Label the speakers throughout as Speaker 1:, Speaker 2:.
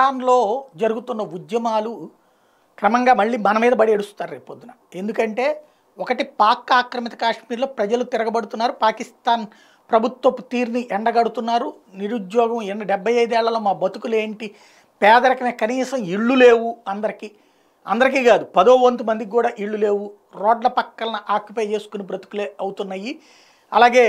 Speaker 1: భూటాన్లో జరుగుతున్న ఉద్యమాలు క్రమంగా మళ్ళీ మన మీద పడి ఏడుస్తారు రేపొద్దున ఎందుకంటే ఒకటి పాక్ ఆక్రమిత కాశ్మీర్లో ప్రజలు తిరగబడుతున్నారు పాకిస్తాన్ ప్రభుత్వపు తీరుని ఎండగడుతున్నారు నిరుద్యోగం ఎన్న డెబ్బై ఐదేళ్లలో మా బతుకులేంటి పేదరికమే కనీసం ఇళ్ళు లేవు అందరికీ అందరికీ కాదు పదో వంతు మందికి కూడా ఇళ్ళు లేవు రోడ్ల పక్కన ఆక్యుపై చేసుకుని బ్రతుకులే అవుతున్నాయి అలాగే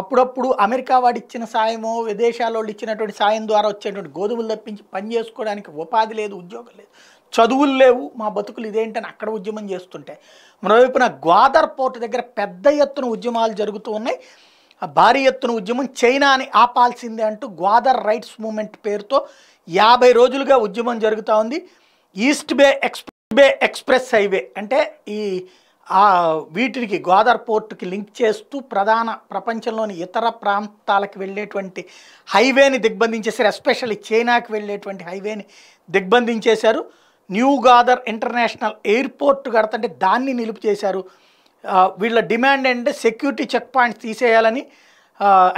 Speaker 1: అప్పుడప్పుడు అమెరికా వాడు ఇచ్చిన సాయమో విదేశాల వాళ్ళు ఇచ్చినటువంటి సాయం ద్వారా వచ్చేటువంటి గోధుమలు తప్పించి పని చేసుకోవడానికి ఉపాధి లేదు ఉద్యోగం లేదు చదువులు లేవు మా బతుకులు ఇదేంటని అక్కడ ఉద్యమం చేస్తుంటే మరోవైపున గ్వాదర్ పోర్ట్ దగ్గర పెద్ద ఎత్తున ఉద్యమాలు జరుగుతూ ఉన్నాయి భారీ ఎత్తున ఉద్యమం చైనాని ఆపాల్సిందే అంటూ గ్వాదర్ రైట్స్ మూమెంట్ పేరుతో యాభై రోజులుగా ఉద్యమం జరుగుతూ ఉంది east bay ex bay express highway అంటే ఈ ఆ వీటికి గోదావరి పోర్టుకి లింక్ చేస్తూ ప్రధాన ప్రపంచంలోని ఇతర ప్రాంతాలకు వెళ్ళేటువంటి హైవేని దిగ్బంధించేశారు ఎస్పెషల్లీ చైనాకి వెళ్ళేటువంటి హైవేని దిగ్బంధించేశారు న్యూ గాదర్ ఇంటర్నేషనల్ ఎయిర్పోర్ట్ కడతంటే దాన్ని నిలుపు చేశారు వీళ్ళ డిమాండ్ ఏంటంటే సెక్యూరిటీ చెక్ పాయింట్స్ తీసేయాలని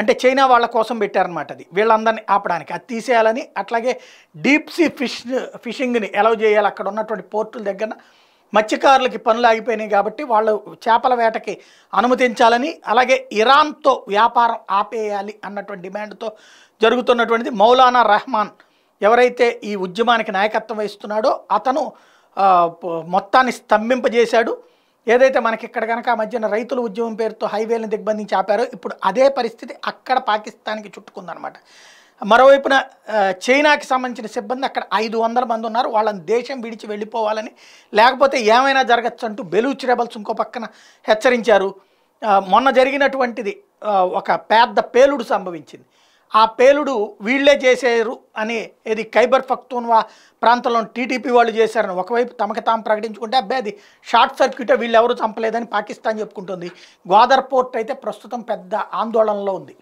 Speaker 1: అంటే చైనా వాళ్ళ కోసం పెట్టారనమాట అది వీళ్ళందరినీ ఆపడానికి అది తీసేయాలని అట్లాగే డీప్ సీ ఫిష్ ఫిషింగ్ని అలౌ చేయాలి అక్కడ ఉన్నటువంటి పోర్టుల దగ్గర మత్స్యకారులకి పనులు ఆగిపోయినాయి కాబట్టి వాళ్ళు చేపల వేటకి అనుమతించాలని అలాగే ఇరాన్తో వ్యాపారం ఆపేయాలి అన్నటువంటి డిమాండ్తో జరుగుతున్నటువంటిది మౌలానా రెహమాన్ ఎవరైతే ఈ ఉద్యమానికి నాయకత్వం వహిస్తున్నాడో అతను మొత్తాన్ని స్తంభింపజేశాడు ఏదైతే మనకి ఇక్కడ కనుక మధ్యన రైతుల ఉద్యమం పేరుతో హైవేలను దిగ్బంధించి ఆపారో ఇప్పుడు అదే పరిస్థితి అక్కడ పాకిస్తాన్కి చుట్టుకుందనమాట మరోవైపున చైనాకి సంబంధించిన సిబ్బంది అక్కడ ఐదు వందల మంది ఉన్నారు వాళ్ళని దేశం విడిచి వెళ్ళిపోవాలని లేకపోతే ఏమైనా జరగచ్చు అంటూ బెలూచ్ రెబల్స్ ఇంకో పక్కన హెచ్చరించారు మొన్న జరిగినటువంటిది ఒక పెద్ద పేలుడు సంభవించింది ఆ పేలుడు వీళ్లే చేశారు అని ఇది ఖైబర్ ఫక్తూన్వా ప్రాంతంలో టీడీపీ వాళ్ళు చేశారని ఒకవైపు తమకు తాము ప్రకటించుకుంటే అబ్బాయి అది షార్ట్ సర్క్యూట్ ఎవరు చంపలేదని పాకిస్తాన్ చెప్పుకుంటుంది గోదర్ పోర్ట్ అయితే ప్రస్తుతం పెద్ద ఆందోళనలో ఉంది